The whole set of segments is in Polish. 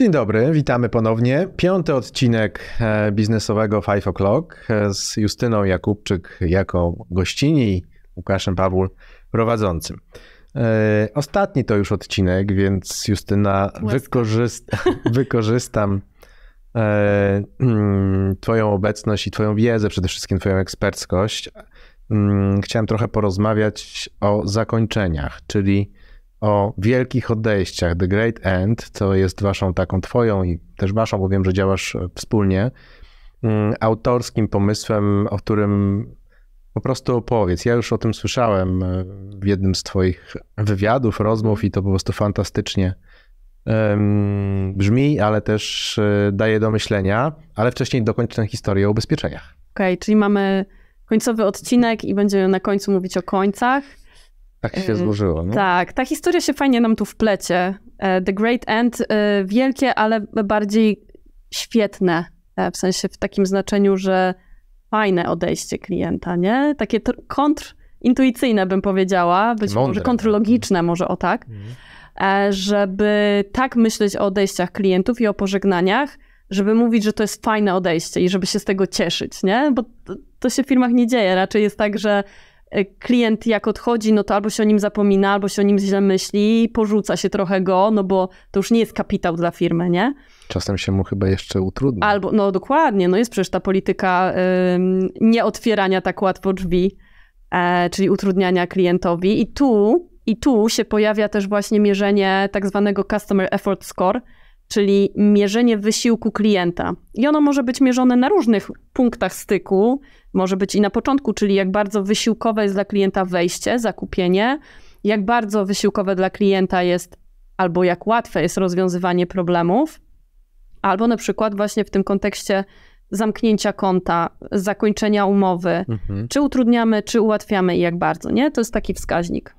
Dzień dobry, witamy ponownie. Piąty odcinek e, biznesowego Five O'Clock e, z Justyną Jakubczyk jako gościni i Łukaszem Pawul prowadzącym. E, ostatni to już odcinek, więc Justyna, wykorzystam mm, Twoją obecność i Twoją wiedzę, przede wszystkim Twoją eksperckość. Mm, chciałem trochę porozmawiać o zakończeniach, czyli o wielkich odejściach, The Great End, co jest waszą taką twoją i też waszą, bo wiem, że działasz e, wspólnie, mm, autorskim pomysłem, o którym po prostu opowiedz. Ja już o tym słyszałem e, w jednym z twoich wywiadów, rozmów i to po prostu fantastycznie brzmi, ale też e, daje do myślenia, ale wcześniej dokończ tę historię o ubezpieczeniach. Okej, okay, czyli mamy końcowy odcinek i będziemy na końcu mówić o końcach. Tak się złożyło. No? Tak, ta historia się fajnie nam tu wplecie. E, The Great End, e, wielkie, ale bardziej świetne, e, w sensie w takim znaczeniu, że fajne odejście klienta, nie? Takie kontrintuicyjne bym powiedziała, być Mądre, może tak. kontrlogiczne, może o tak, mhm. żeby tak myśleć o odejściach klientów i o pożegnaniach, żeby mówić, że to jest fajne odejście i żeby się z tego cieszyć, nie? Bo to, to się w firmach nie dzieje. Raczej jest tak, że Y, klient jak odchodzi, no to albo się o nim zapomina, albo się o nim źle myśli, porzuca się trochę go, no bo to już nie jest kapitał dla firmy, nie? Czasem się mu chyba jeszcze utrudnia. Albo, no dokładnie, no jest przecież ta polityka y, otwierania tak łatwo drzwi, e, czyli utrudniania klientowi i tu, i tu się pojawia też właśnie mierzenie tak zwanego customer effort score, czyli mierzenie wysiłku klienta. I ono może być mierzone na różnych punktach styku, może być i na początku, czyli jak bardzo wysiłkowe jest dla klienta wejście, zakupienie, jak bardzo wysiłkowe dla klienta jest albo jak łatwe jest rozwiązywanie problemów, albo na przykład właśnie w tym kontekście zamknięcia konta, zakończenia umowy, mhm. czy utrudniamy, czy ułatwiamy i jak bardzo, nie? To jest taki wskaźnik.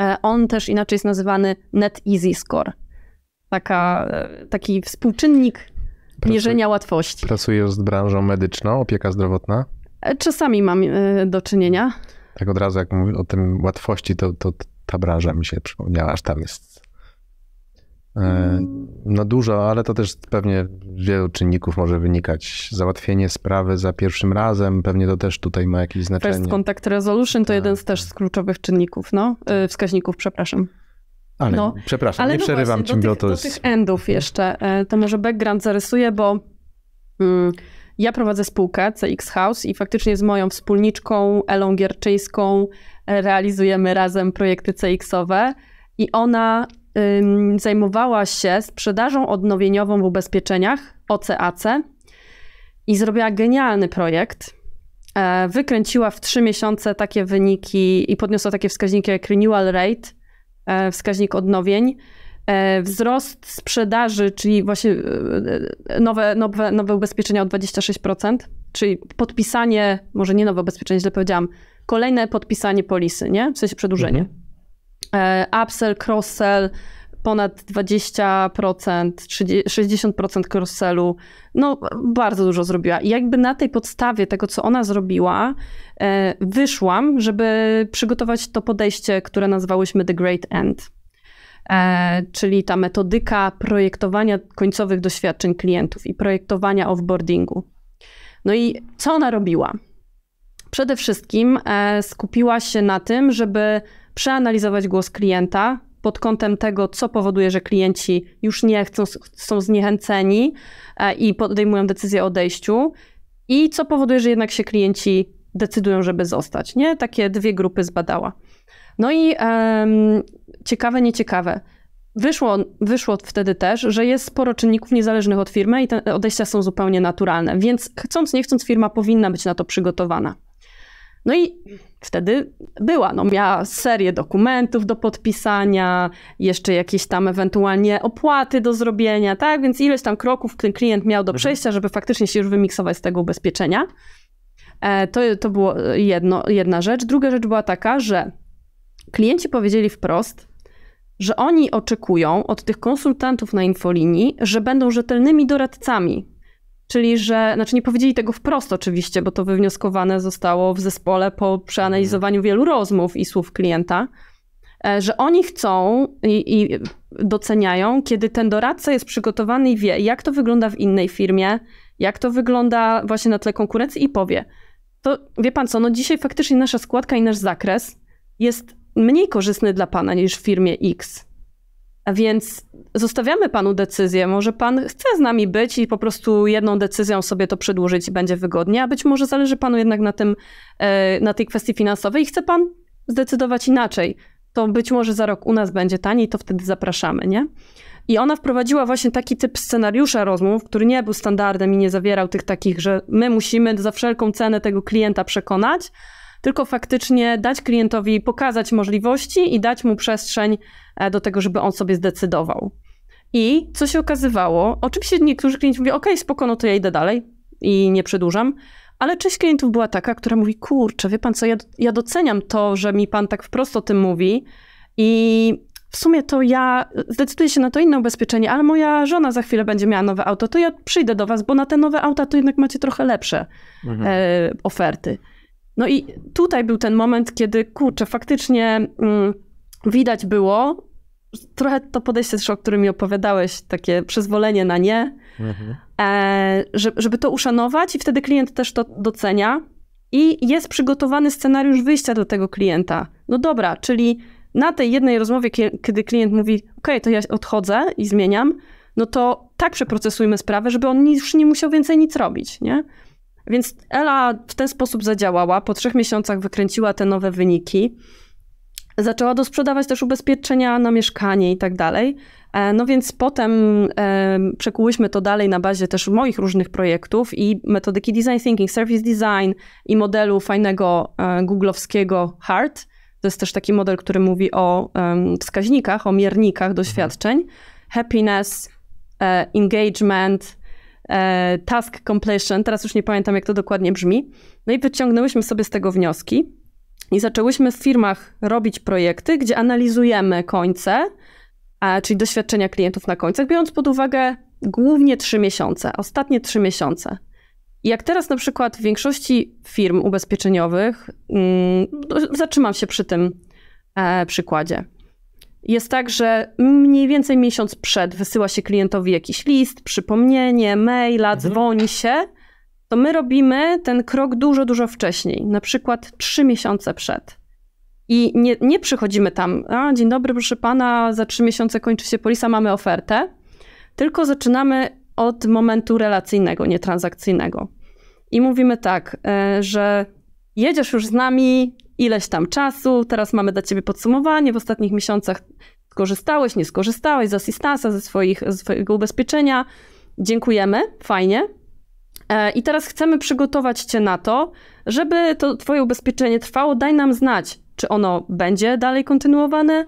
E, on też inaczej jest nazywany Net Easy Score taka, taki współczynnik mierzenia łatwości. Pracujesz z branżą medyczną, opieka zdrowotna? E, czasami mam e, do czynienia. Tak od razu, jak mówię o tym łatwości, to, to ta branża mi się przypomniała, aż tam jest e, no dużo, ale to też pewnie z wielu czynników może wynikać. Załatwienie sprawy za pierwszym razem, pewnie to też tutaj ma jakieś znaczenie. First Contact Resolution to tak. jeden z tak. też z kluczowych czynników, no, tak. wskaźników, przepraszam. Ale no, przepraszam, ale nie no przerywam właśnie, ciągle, to jest... Do tych endów jeszcze, e, to może background zarysuję, bo mm, ja prowadzę spółkę CX House i faktycznie z moją wspólniczką Elą Gierczyńską e, realizujemy razem projekty CX-owe i ona ym, zajmowała się sprzedażą odnowieniową w ubezpieczeniach OCAC i zrobiła genialny projekt. E, wykręciła w trzy miesiące takie wyniki i podniosła takie wskaźniki jak renewal rate – E, wskaźnik odnowień. E, wzrost sprzedaży, czyli właśnie e, nowe, nowe, nowe ubezpieczenia o 26%, czyli podpisanie, może nie nowe ubezpieczenie, źle powiedziałam, kolejne podpisanie polisy, nie? W sensie przedłużenie. Mhm. Upsell, cross-sell, ponad 20%, 60% cross-sellu. No, bardzo dużo zrobiła. I jakby na tej podstawie tego, co ona zrobiła, e, wyszłam, żeby przygotować to podejście, które nazywałyśmy The Great End. E, czyli ta metodyka projektowania końcowych doświadczeń klientów i projektowania offboardingu. No i co ona robiła? Przede wszystkim e, skupiła się na tym, żeby przeanalizować głos klienta, pod kątem tego, co powoduje, że klienci już nie chcą, są zniechęceni e, i podejmują decyzję o odejściu, i co powoduje, że jednak się klienci decydują, żeby zostać. Nie? Takie dwie grupy zbadała. No i um, ciekawe, nieciekawe. Wyszło, wyszło wtedy też, że jest sporo czynników niezależnych od firmy i te odejścia są zupełnie naturalne, więc chcąc, nie chcąc, firma powinna być na to przygotowana. No i wtedy była. No, miała serię dokumentów do podpisania, jeszcze jakieś tam ewentualnie opłaty do zrobienia, tak? Więc ileś tam kroków ten klient miał do mhm. przejścia, żeby faktycznie się już wymiksować z tego ubezpieczenia. E, to, to było jedno, jedna rzecz. Druga rzecz była taka, że klienci powiedzieli wprost, że oni oczekują od tych konsultantów na infolinii, że będą rzetelnymi doradcami Czyli, że, znaczy nie powiedzieli tego wprost oczywiście, bo to wywnioskowane zostało w zespole po przeanalizowaniu wielu rozmów i słów klienta, e, że oni chcą i, i doceniają, kiedy ten doradca jest przygotowany i wie, jak to wygląda w innej firmie, jak to wygląda właśnie na tle konkurencji i powie. To wie pan co, no dzisiaj faktycznie nasza składka i nasz zakres jest mniej korzystny dla pana niż w firmie X. Więc zostawiamy panu decyzję. Może pan chce z nami być i po prostu jedną decyzją sobie to przedłużyć i będzie wygodnie, a być może zależy panu jednak na, tym, e, na tej kwestii finansowej i chce pan zdecydować inaczej. To być może za rok u nas będzie taniej, to wtedy zapraszamy, nie? I ona wprowadziła właśnie taki typ scenariusza rozmów, który nie był standardem i nie zawierał tych takich, że my musimy za wszelką cenę tego klienta przekonać, tylko faktycznie dać klientowi pokazać możliwości i dać mu przestrzeń e, do tego, żeby on sobie zdecydował. I co się okazywało? Oczywiście niektórzy klienci mówią, ok, spoko, no to ja idę dalej i nie przedłużam. Ale część klientów była taka, która mówi, kurczę, wie pan co, ja, ja doceniam to, że mi pan tak wprost o tym mówi i w sumie to ja zdecyduję się na to inne ubezpieczenie, ale moja żona za chwilę będzie miała nowe auto, to ja przyjdę do was, bo na te nowe auta to jednak macie trochę lepsze mhm. e, oferty. No i tutaj był ten moment, kiedy kurczę, faktycznie mm, widać było trochę to podejście o którym opowiadałeś, takie przyzwolenie na nie, mhm. e, żeby to uszanować i wtedy klient też to docenia i jest przygotowany scenariusz wyjścia do tego klienta. No dobra, czyli na tej jednej rozmowie, kiedy klient mówi, OK, to ja odchodzę i zmieniam, no to tak przeprocesujmy sprawę, żeby on już nie musiał więcej nic robić, nie? Więc Ela w ten sposób zadziałała. Po trzech miesiącach wykręciła te nowe wyniki. Zaczęła dosprzedawać też ubezpieczenia na mieszkanie i tak dalej. E, no więc potem e, przekułyśmy to dalej na bazie też moich różnych projektów i metodyki design thinking, service design i modelu fajnego e, googlowskiego HART. To jest też taki model, który mówi o wskaźnikach, o miernikach doświadczeń. Mhm. Happiness, engagement, E, task completion, teraz już nie pamiętam jak to dokładnie brzmi. No i wyciągnęłyśmy sobie z tego wnioski i zaczęłyśmy w firmach robić projekty, gdzie analizujemy końce, a, czyli doświadczenia klientów na końcach, biorąc pod uwagę głównie trzy miesiące, ostatnie trzy miesiące. I jak teraz na przykład w większości firm ubezpieczeniowych, mm, no, zatrzymam się przy tym e, przykładzie jest tak, że mniej więcej miesiąc przed wysyła się klientowi jakiś list, przypomnienie, maila, mhm. dzwoni się, to my robimy ten krok dużo, dużo wcześniej, na przykład trzy miesiące przed. I nie, nie przychodzimy tam, a dzień dobry, proszę pana, za trzy miesiące kończy się polisa, mamy ofertę, tylko zaczynamy od momentu relacyjnego, nietransakcyjnego. I mówimy tak, e, że jedziesz już z nami, ileś tam czasu, teraz mamy dla ciebie podsumowanie, w ostatnich miesiącach skorzystałeś, nie skorzystałeś z asystansa, ze swoich, swojego ubezpieczenia. Dziękujemy, fajnie. E, I teraz chcemy przygotować Cię na to, żeby to Twoje ubezpieczenie trwało. Daj nam znać, czy ono będzie dalej kontynuowane.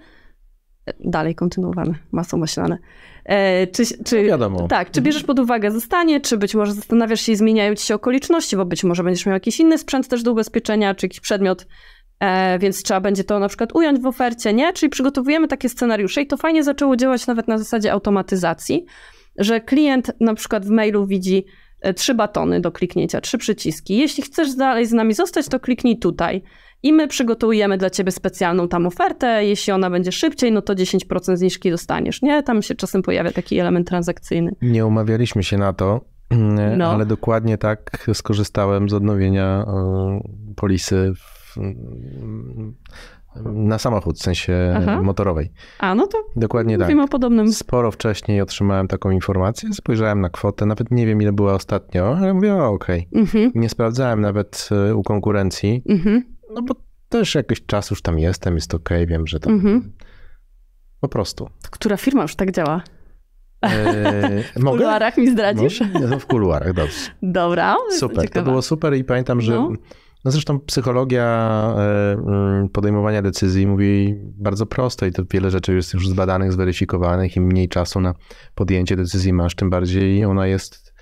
E, dalej kontynuowane, masą maślane. E, czy, czy, no wiadomo. Tak, czy bierzesz pod uwagę zostanie, czy być może zastanawiasz się i zmieniają Ci się okoliczności, bo być może będziesz miał jakiś inny sprzęt też do ubezpieczenia, czy jakiś przedmiot E, więc trzeba będzie to na przykład ująć w ofercie, nie? Czyli przygotowujemy takie scenariusze i to fajnie zaczęło działać nawet na zasadzie automatyzacji, że klient na przykład w mailu widzi e, trzy batony do kliknięcia, trzy przyciski. Jeśli chcesz dalej z nami zostać, to kliknij tutaj i my przygotujemy dla ciebie specjalną tam ofertę. Jeśli ona będzie szybciej, no to 10% zniżki dostaniesz, nie? Tam się czasem pojawia taki element transakcyjny. Nie umawialiśmy się na to, no. ale dokładnie tak skorzystałem z odnowienia e, polisy w na samochód, w sensie Aha. motorowej. A, no to Dokładnie tak. mówimy tak. o podobnym. Sporo wcześniej otrzymałem taką informację, spojrzałem na kwotę, nawet nie wiem ile była ostatnio, ale mówię, okej. Okay. Mhm. Nie sprawdzałem nawet y, u konkurencji, mhm. no bo też jakiś czas już tam jestem, jest ok, wiem, że tam... Mhm. Po prostu. Która firma już tak działa? Eee, w mogę? kuluarach mi zdradzisz? No, w kuluarach, dobrze. Dobra. Super, ciekawa. to było super i pamiętam, że... No no zresztą psychologia e, mm, podejmowania decyzji mówi bardzo prosto i to wiele rzeczy jest już zbadanych, zweryfikowanych. Im mniej czasu na podjęcie decyzji masz, tym bardziej ona jest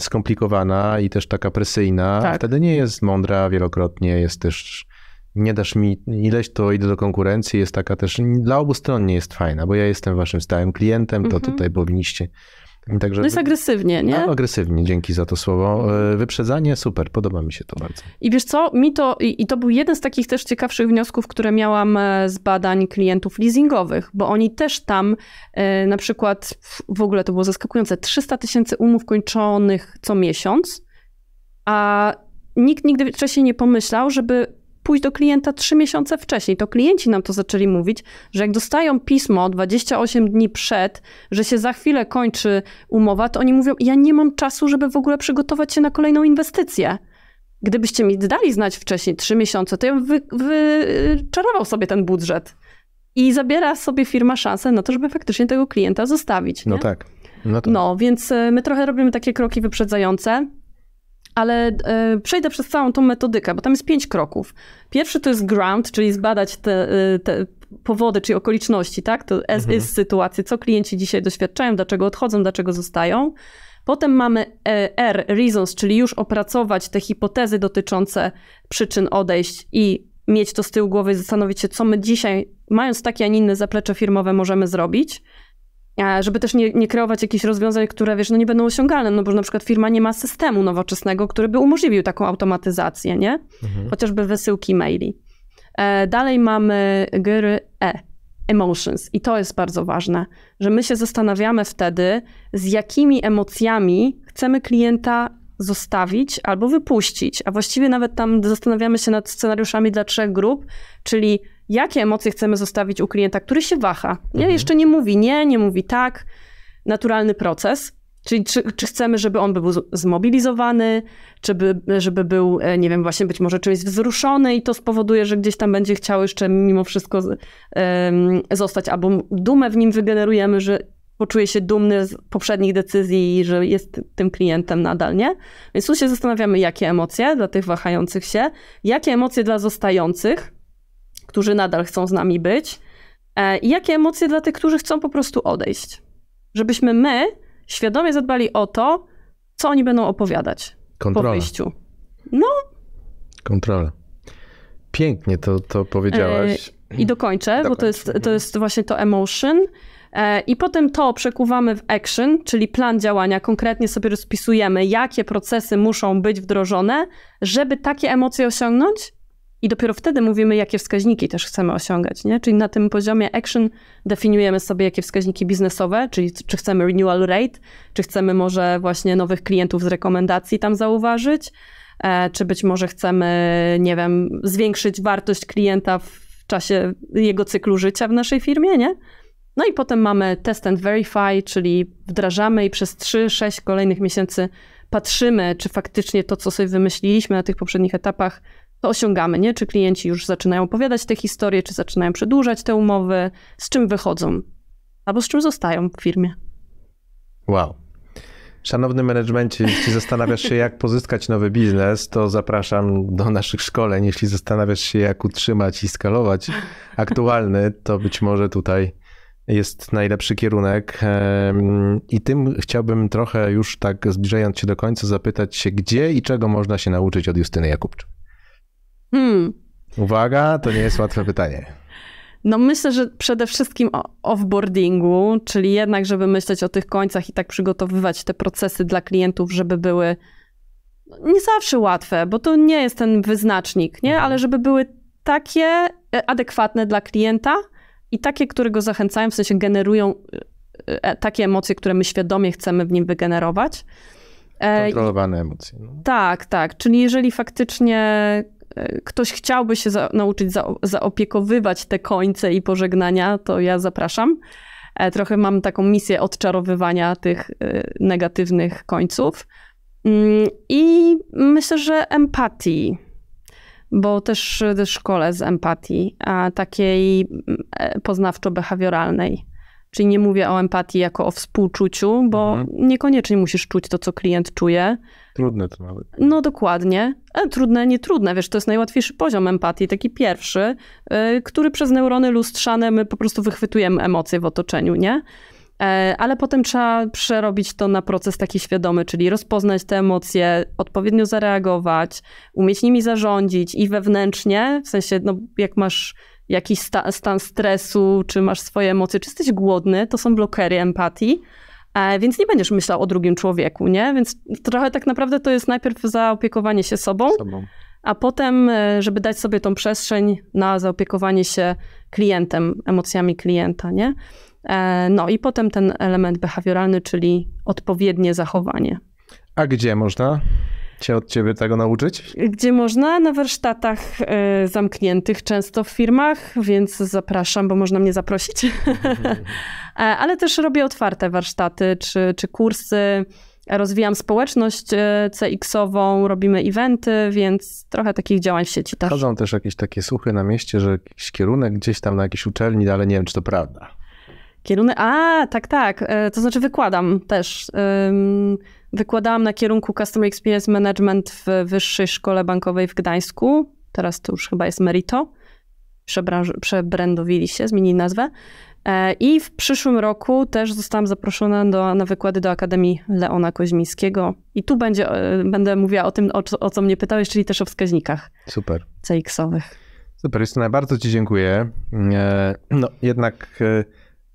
skomplikowana i też taka presyjna. Tak. Wtedy nie jest mądra wielokrotnie, jest też nie dasz mi ileś, to idę do konkurencji. Jest taka też, dla obu stron nie jest fajna, bo ja jestem waszym stałym klientem, to mm tutaj powinniście Także... No jest agresywnie, nie? No, agresywnie, dzięki za to słowo. Mhm. E, wyprzedzanie, super, podoba mi się to bardzo. I wiesz co, mi to, i to był jeden z takich też ciekawszych wniosków, które miałam e, z badań klientów leasingowych, bo oni też tam e, na przykład, w ogóle to było zaskakujące, 300 tysięcy umów kończonych co miesiąc, a nikt nigdy wcześniej nie pomyślał, żeby pójść do klienta trzy miesiące wcześniej. To klienci nam to zaczęli mówić, że jak dostają pismo 28 dni przed, że się za chwilę kończy umowa, to oni mówią: Ja nie mam czasu, żeby w ogóle przygotować się na kolejną inwestycję. Gdybyście mi dali znać wcześniej trzy miesiące, to ja bym wy, wyczarował sobie ten budżet. I zabiera sobie firma szansę na to, żeby faktycznie tego klienta zostawić. No nie? No tak. No, tak. no więc y, my trochę robimy takie kroki wyprzedzające ale e, przejdę przez całą tą metodykę, bo tam jest pięć kroków. Pierwszy to jest ground, czyli zbadać te, e, te powody, czyli okoliczności, tak? To mhm. jest sytuacja, co klienci dzisiaj doświadczają, dlaczego odchodzą, dlaczego zostają. Potem mamy e, R, reasons, czyli już opracować te hipotezy dotyczące przyczyn odejść i mieć to z tyłu głowy i zastanowić się, co my dzisiaj, mając takie, a nie inne zaplecze firmowe, możemy zrobić. E, żeby też nie, nie, kreować jakichś rozwiązań, które wiesz, no nie będą osiągalne, no bo na przykład firma nie ma systemu nowoczesnego, który by umożliwił taką automatyzację, nie? Mhm. Chociażby wysyłki maili. E, dalej mamy gry E, emotions i to jest bardzo ważne, że my się zastanawiamy wtedy, z jakimi emocjami chcemy klienta zostawić albo wypuścić, a właściwie nawet tam zastanawiamy się nad scenariuszami dla trzech grup, czyli jakie emocje chcemy zostawić u klienta, który się waha. Nie, mhm. Jeszcze nie mówi nie, nie mówi tak. Naturalny proces. Czyli czy, czy, chcemy, żeby on był zmobilizowany, czy by, żeby był, e, nie wiem, właśnie być może czymś wzruszony i to spowoduje, że gdzieś tam będzie chciał jeszcze mimo wszystko um, zostać, albo dumę w nim wygenerujemy, że poczuje się dumny z poprzednich decyzji i że jest tym klientem nadal, nie? Więc tu się zastanawiamy, jakie emocje dla tych wahających się, jakie emocje dla zostających, którzy nadal chcą z nami być e, i jakie emocje dla tych, którzy chcą po prostu odejść. Żebyśmy my świadomie zadbali o to, co oni będą opowiadać Kontrola. po wyjściu. No. Kontrola. Pięknie to, to powiedziałaś. E, I dokończę, Dokończ. bo to jest, to jest właśnie to emotion. E, I potem to przekuwamy w action, czyli plan działania. Konkretnie sobie rozpisujemy, jakie procesy muszą być wdrożone, żeby takie emocje osiągnąć i dopiero wtedy mówimy, jakie wskaźniki też chcemy osiągać. Nie? Czyli na tym poziomie action definiujemy sobie, jakie wskaźniki biznesowe, czyli czy chcemy renewal rate, czy chcemy może właśnie nowych klientów z rekomendacji tam zauważyć, e, czy być może chcemy, nie wiem, zwiększyć wartość klienta w czasie jego cyklu życia w naszej firmie, nie? No i potem mamy test and verify, czyli wdrażamy i przez 3-6 kolejnych miesięcy patrzymy, czy faktycznie to, co sobie wymyśliliśmy na tych poprzednich etapach, to osiągamy, nie? Czy klienci już zaczynają opowiadać te historie, czy zaczynają przedłużać te umowy, z czym wychodzą, albo z czym zostają w firmie. Wow. Szanowny menedżmencie, jeśli zastanawiasz się, jak pozyskać nowy biznes, to zapraszam do naszych szkoleń. Jeśli zastanawiasz się, jak utrzymać i skalować aktualny, to być może tutaj jest najlepszy kierunek. I tym chciałbym trochę już tak zbliżając się do końca zapytać się, gdzie i czego można się nauczyć od Justyny Jakubczyk. Hmm. Uwaga, to nie jest łatwe pytanie. No myślę, że przede wszystkim o offboardingu, czyli jednak, żeby myśleć o tych końcach i tak przygotowywać te procesy dla klientów, żeby były no, nie zawsze łatwe, bo to nie jest ten wyznacznik, nie? Mhm. Ale żeby były takie e, adekwatne dla klienta i takie, które go zachęcają, w sensie generują e, e, takie emocje, które my świadomie chcemy w nim wygenerować. Kontrolowane emocje. No. Tak, tak. Czyli jeżeli faktycznie ktoś chciałby się za, nauczyć za, zaopiekowywać te końce i pożegnania, to ja zapraszam. E, trochę mam taką misję odczarowywania tych e, negatywnych końców. Mm, I myślę, że empatii, bo też szkole z empatii, a takiej mm, e, poznawczo-behawioralnej. Czyli nie mówię o empatii jako o współczuciu, bo mhm. niekoniecznie musisz czuć to, co klient czuje. Trudne to nawet. No dokładnie. E, trudne, nie trudne, wiesz, to jest najłatwiejszy poziom empatii, taki pierwszy, y, który przez neurony lustrzane my po prostu wychwytujemy emocje w otoczeniu, nie? E, ale potem trzeba przerobić to na proces taki świadomy, czyli rozpoznać te emocje, odpowiednio zareagować, umieć nimi zarządzić i wewnętrznie, w sensie, no, jak masz jakiś sta stan stresu, czy masz swoje emocje, czy jesteś głodny, to są blokery empatii. E, więc nie będziesz myślał o drugim człowieku, nie? Więc trochę tak naprawdę to jest najpierw zaopiekowanie się sobą, sobą. a potem, e, żeby dać sobie tą przestrzeń na zaopiekowanie się klientem, emocjami klienta, nie? E, no i potem ten element behawioralny, czyli odpowiednie zachowanie. A gdzie można się od ciebie tego nauczyć? Gdzie można? Na warsztatach y, zamkniętych, często w firmach, więc zapraszam, bo można mnie zaprosić. E, ale też robię otwarte warsztaty czy, czy kursy. Rozwijam społeczność e, CX-ową, robimy eventy, więc trochę takich działań w sieci też. Chodzą też jakieś takie słuchy na mieście, że jakiś kierunek gdzieś tam na jakiejś uczelni, ale nie wiem, czy to prawda. Kierunek. A, tak, tak. E, to znaczy wykładam też. Wykładałam na kierunku Customer Experience Management w Wyższej Szkole Bankowej w Gdańsku. Teraz to już chyba jest Merito. Przebrandowili się, zmienili nazwę. E, I w przyszłym roku też zostałam zaproszona do, na wykłady do Akademii Leona Koźmińskiego. I tu będzie, e, będę mówiła o tym, o, o co mnie pytałeś, czyli też o wskaźnikach. Super. CX-owych. Super, Justyna, bardzo Ci dziękuję. No, jednak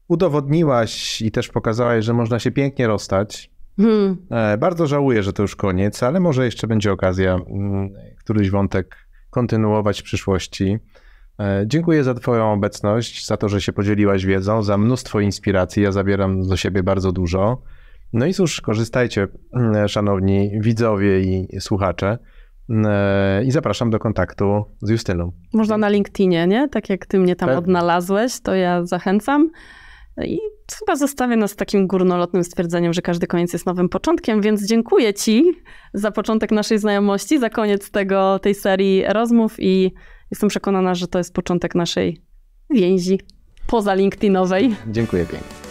udowodniłaś i też pokazałaś, że można się pięknie rozstać. Hmm. E, bardzo żałuję, że to już koniec, ale może jeszcze będzie okazja mm, któryś wątek kontynuować w przyszłości. E, dziękuję za Twoją obecność, za to, że się podzieliłaś wiedzą, za mnóstwo inspiracji. Ja zabieram do siebie bardzo dużo. No i cóż, korzystajcie, mm, szanowni widzowie i słuchacze. Mm, e, I zapraszam do kontaktu z Justyną. Można na LinkedInie, nie? Tak jak ty mnie tam odnalazłeś, to ja zachęcam. No I chyba zostawię nas takim górnolotnym stwierdzeniem, że każdy koniec jest nowym początkiem, więc dziękuję Ci za początek naszej znajomości, za koniec tego, tej serii rozmów i jestem przekonana, że to jest początek naszej więzi poza LinkedInowej. Dziękuję pięknie.